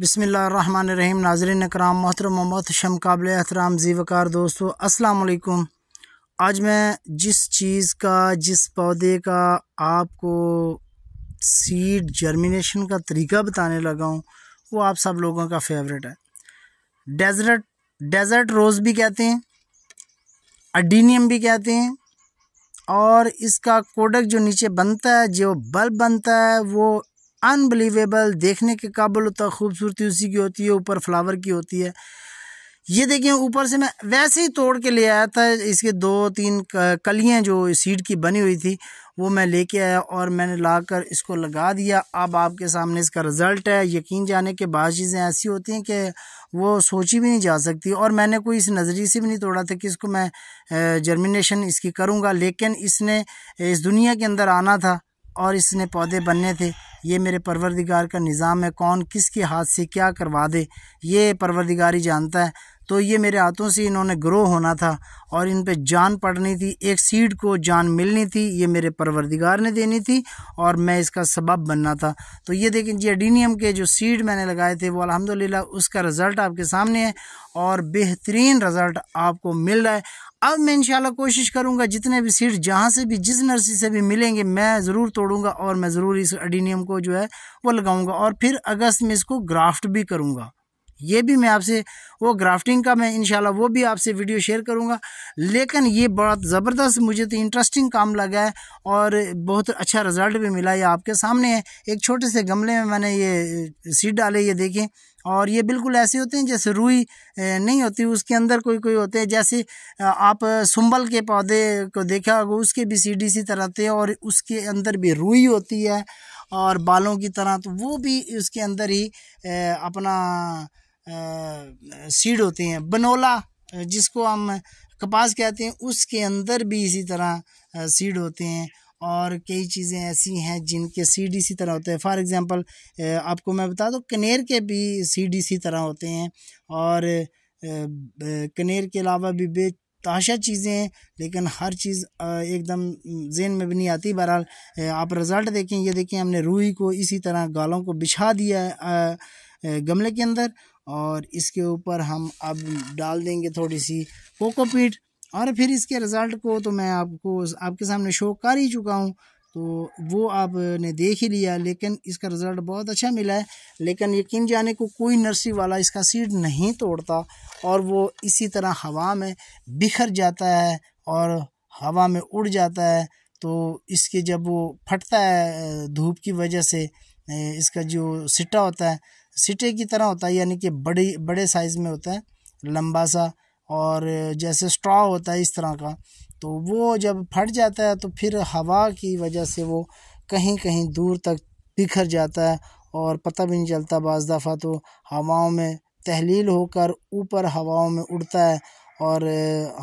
बसमीम नाजरन कराम मोहतरम शम काबिल एहतराम जीवकार दोस्तों वालेकुम आज मैं जिस चीज़ का जिस पौधे का आपको सीड जर्मिनेशन का तरीका बताने लगा हूँ वो आप सब लोगों का फेवरेट है डेजर्ट डेजर्ट रोज़ भी कहते हैं अडीनियम भी कहते हैं और इसका कोडक जो नीचे बनता है जो बल्ब बनता है वो अनबिलीवेबल देखने के काबिल होता है खूबसूरती उसी की होती है ऊपर फ्लावर की होती है ये देखिए ऊपर से मैं वैसे ही तोड़ के ले आया था इसके दो तीन कलियाँ जो सीड की बनी हुई थी वो मैं लेके आया और मैंने ला कर इसको लगा दिया अब आपके सामने इसका रिज़ल्ट है यकीन जाने के बाद चीज़ें ऐसी होती हैं कि वो सोची भी नहीं जा सकती और मैंने कोई इस नज़रिए से भी नहीं तोड़ा था कि इसको मैं जर्मिनेशन इसकी करूँगा लेकिन इसने इस दुनिया के अंदर आना था और इसने पौधे बनने थे ये मेरे परवरदिगार का निज़ाम है कौन किसके हाथ से क्या करवा दे ये परवरदिगार ही जानता है तो ये मेरे हाथों से इन्होंने ग्रो होना था और इन पे जान पड़नी थी एक सीड को जान मिलनी थी ये मेरे परवरदिगार ने देनी थी और मैं इसका सबब बनना था तो ये देखें जी एडीनियम के जो सीड मैंने लगाए थे वो अलहमदिल्ला उसका रिज़ल्ट आपके सामने है और बेहतरीन रिज़ल्ट आपको मिल रहा है अब मैं इन कोशिश करूँगा जितने भी सीड जहाँ से भी जिस नर्सरी से भी मिलेंगे मैं ज़रूर तोड़ूंगा और मैं ज़रूर इस एडीनियम को जो है वो लगाऊँगा और फिर अगस्त में इसको ग्राफ्ट भी करूँगा ये भी मैं आपसे वो ग्राफ्टिंग का मैं इन वो भी आपसे वीडियो शेयर करूंगा लेकिन ये बहुत ज़बरदस्त मुझे तो इंटरेस्टिंग काम लगा है और बहुत अच्छा रिज़ल्ट भी मिला ये आपके सामने है एक छोटे से गमले में मैंने ये सीड डाले ये देखें और ये बिल्कुल ऐसे होते हैं जैसे रुई नहीं होती उसके अंदर कोई कोई होते हैं जैसे आप सुंबल के पौधे को देखा होगा उसके भी सीड इसी तरह होते हैं और उसके अंदर भी रुई होती है और बालों की तरह तो वो भी उसके अंदर ही अपना सीड होते हैं बनोला जिसको हम कपास कहते हैं उसके अंदर भी इसी तरह सीड होते हैं और कई चीज़ें ऐसी हैं जिनके सीड इसी तरह होते हैं फॉर एग्ज़ाम्पल आपको मैं बता दूँ कनेर के भी सीड इसी तरह होते हैं और कनेर के अलावा भी बेताशा चीज़ें हैं लेकिन हर चीज़ एकदम जेन में भी नहीं आती बहरहाल आप रिज़ल्ट देखें ये देखें हमने रूही को इसी तरह गालों को बिछा दिया है गमले के अंदर और इसके ऊपर हम अब डाल देंगे थोड़ी सी कोकोपीट और फिर इसके रिज़ल्ट को तो मैं आपको आपके सामने शो कर ही चुका हूँ तो वो आपने देख ही लिया लेकिन इसका रिज़ल्ट बहुत अच्छा मिला है लेकिन यकीन जाने को कोई नर्सरी वाला इसका सीड नहीं तोड़ता और वो इसी तरह हवा में बिखर जाता है और हवा में उड़ जाता है तो इसके जब वो फटता है धूप की वजह से इसका जो सिट्टा होता है सिटे की तरह होता है यानी कि बड़ी बड़े साइज़ में होता है लंबा सा और जैसे स्ट्रॉ होता है इस तरह का तो वो जब फट जाता है तो फिर हवा की वजह से वो कहीं कहीं दूर तक बिखर जाता है और पता भी नहीं चलता बज़ दफ़ा तो हवाओं में तहलील होकर ऊपर हवाओं में उड़ता है और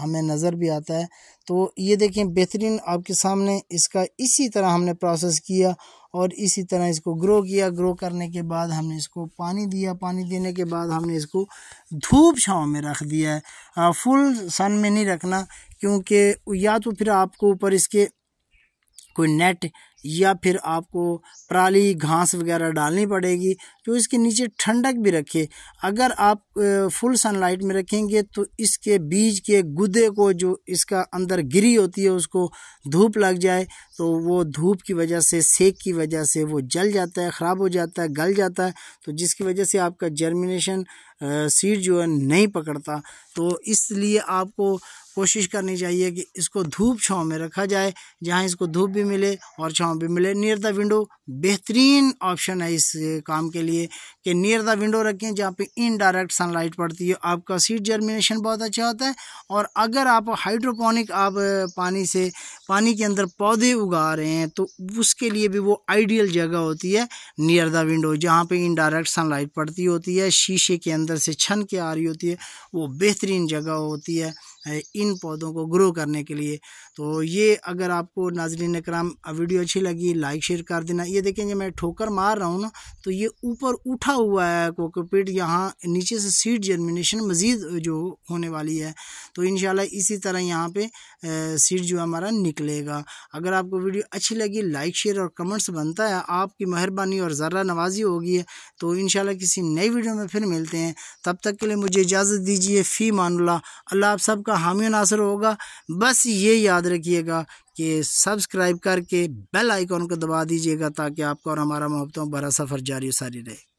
हमें नज़र भी आता है तो ये देखें बेहतरीन आपके सामने इसका इसी तरह हमने प्रोसेस किया और इसी तरह इसको ग्रो किया ग्रो करने के बाद हमने इसको पानी दिया पानी देने के बाद हमने इसको धूप छाँव में रख दिया है फुल सन में नहीं रखना क्योंकि या तो फिर आपको ऊपर इसके कोई नेट या फिर आपको पराली घास वगैरह डालनी पड़ेगी जो इसके नीचे ठंडक भी रखे अगर आप फुल सनलाइट में रखेंगे तो इसके बीज के गुदे को जो इसका अंदर गिरी होती है उसको धूप लग जाए तो वो धूप की वजह से सेक की वजह से वो जल जाता है ख़राब हो जाता है गल जाता है तो जिसकी वजह से आपका जर्मिनेशन सीड जो है नहीं पकड़ता तो इसलिए आपको कोशिश करनी चाहिए कि इसको धूप छाँव में रखा जाए जहाँ इसको धूप भी मिले और छाँव भी मिले नियर द विंडो बेहतरीन ऑप्शन है इस काम के लिए कि नियर द विंडो रखें जहाँ पे इनडायरेक्ट सनलाइट पड़ती है आपका सीड जर्मिनेशन बहुत अच्छा होता है और अगर आप हाइड्रोपोनिक आप पानी से पानी के अंदर पौधे उगा रहे हैं तो उसके लिए भी वो आइडियल जगह होती है नियर द विंडो जहाँ पे इनडायरेक्ट सनलाइट पड़ती होती है शीशे के अंदर से छन के आ रही होती है वो बेहतरीन जगह होती है इन पौधों को ग्रो करने के लिए तो ये अगर आपको नाजरीन कराम वीडियो अच्छी लगी लाइक शेयर कर देना ये देखें जब मैं ठोकर मार रहा हूँ ना तो ये ऊपर उठा लिखा हुआ है कोकोपीट यहाँ नीचे से सीड जर्मिनेशन मज़ीद जो होने वाली है तो इन इसी तरह यहाँ पे सीड जो हमारा निकलेगा अगर आपको वीडियो अच्छी लगी लाइक शेयर और कमेंट्स बनता है आपकी मेहरबानी और ज़र्रा नवाजी होगी तो इन किसी नई वीडियो में फिर मिलते हैं तब तक के लिए मुझे इजाज़त दीजिए फ़ी मानुल्ला अल्लाह आप सबका हामी नासर होगा बस ये याद रखिएगा कि सब्सक्राइब करके बेल आइकॉन को दबा दीजिएगा ताकि आपका और हमारा मोहब्बतों भरा सफ़र जारी सारी रहे